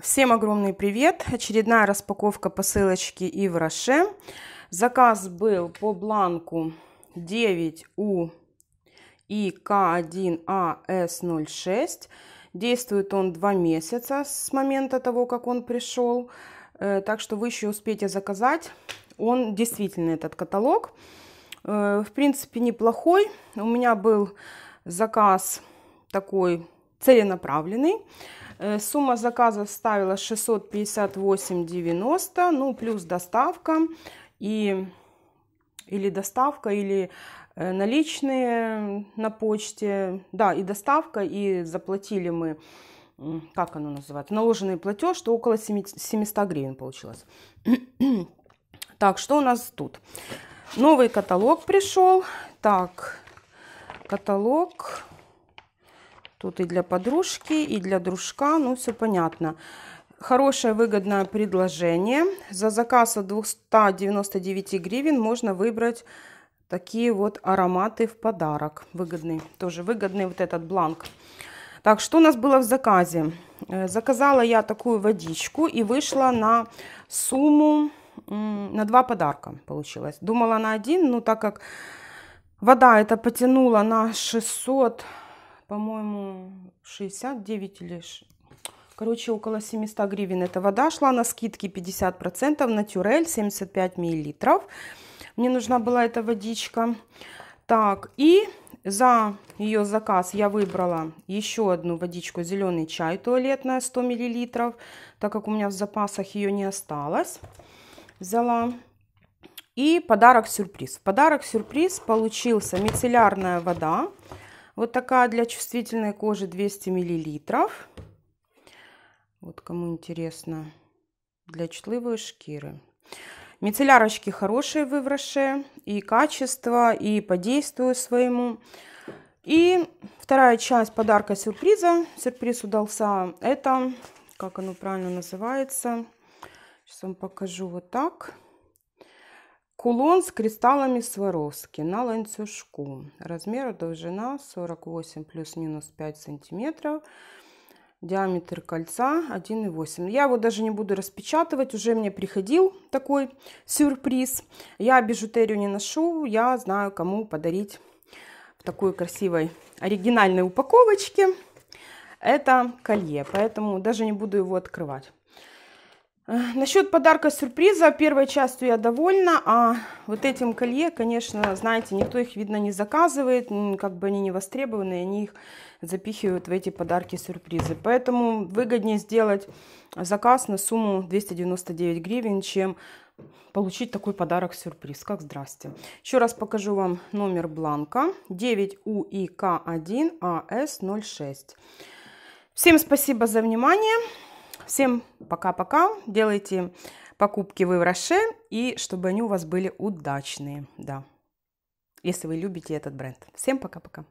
Всем огромный привет! Очередная распаковка посылочки Ивраше. Заказ был по бланку 9У и К1АС06. Действует он два месяца с момента того, как он пришел. Э, так что вы еще успеете заказать. Он действительно этот каталог. Э, в принципе, неплохой. У меня был заказ такой целенаправленный. Э, сумма заказа составила 658,90, ну, плюс доставка и или доставка, или э, наличные на почте. Да, и доставка, и заплатили мы, как оно называется, наложенный платеж, что около 700 гривен получилось. так, что у нас тут? Новый каталог пришел. Так, каталог Тут и для подружки, и для дружка, ну все понятно. Хорошее выгодное предложение. За заказ от 299 гривен можно выбрать такие вот ароматы в подарок. Выгодный, тоже выгодный вот этот бланк. Так, что у нас было в заказе? Э, заказала я такую водичку и вышла на сумму, на два подарка получилось. Думала на один, но так как вода это потянула на 600 по-моему, 69 или... Короче, около 700 гривен эта вода шла на скидке 50% на тюрель 75 миллилитров. Мне нужна была эта водичка. Так, и за ее заказ я выбрала еще одну водичку зеленый чай туалетная 100 миллилитров, так как у меня в запасах ее не осталось. Взяла. И подарок-сюрприз. Подарок-сюрприз получился мицеллярная вода вот такая для чувствительной кожи 200 мл. Вот кому интересно, для чутливой шкиры. Мицеллярочки хорошие выброши, и качество, и по действию своему. И вторая часть подарка сюрприза, сюрприз удался, это, как оно правильно называется, сейчас вам покажу вот так. Кулон с кристаллами Сваровски на ланцюжку. Размер довжина 48 плюс-минус 5 сантиметров. Диаметр кольца 1,8. Я его даже не буду распечатывать. Уже мне приходил такой сюрприз. Я бижутерию не ношу. Я знаю, кому подарить в такой красивой оригинальной упаковочке. Это колье. Поэтому даже не буду его открывать. Э, Насчет подарка-сюрприза, первой частью я довольна, а вот этим колье, конечно, знаете, никто их, видно, не заказывает, как бы они не востребованы, они их запихивают в эти подарки-сюрпризы. Поэтому выгоднее сделать заказ на сумму 299 гривен, чем получить такой подарок-сюрприз, как «Здрасте». Еще раз покажу вам номер бланка 9УИК1АС06. А Всем спасибо за внимание. Всем пока-пока. Делайте покупки вы в Роше и чтобы они у вас были удачные, да. Если вы любите этот бренд. Всем пока-пока.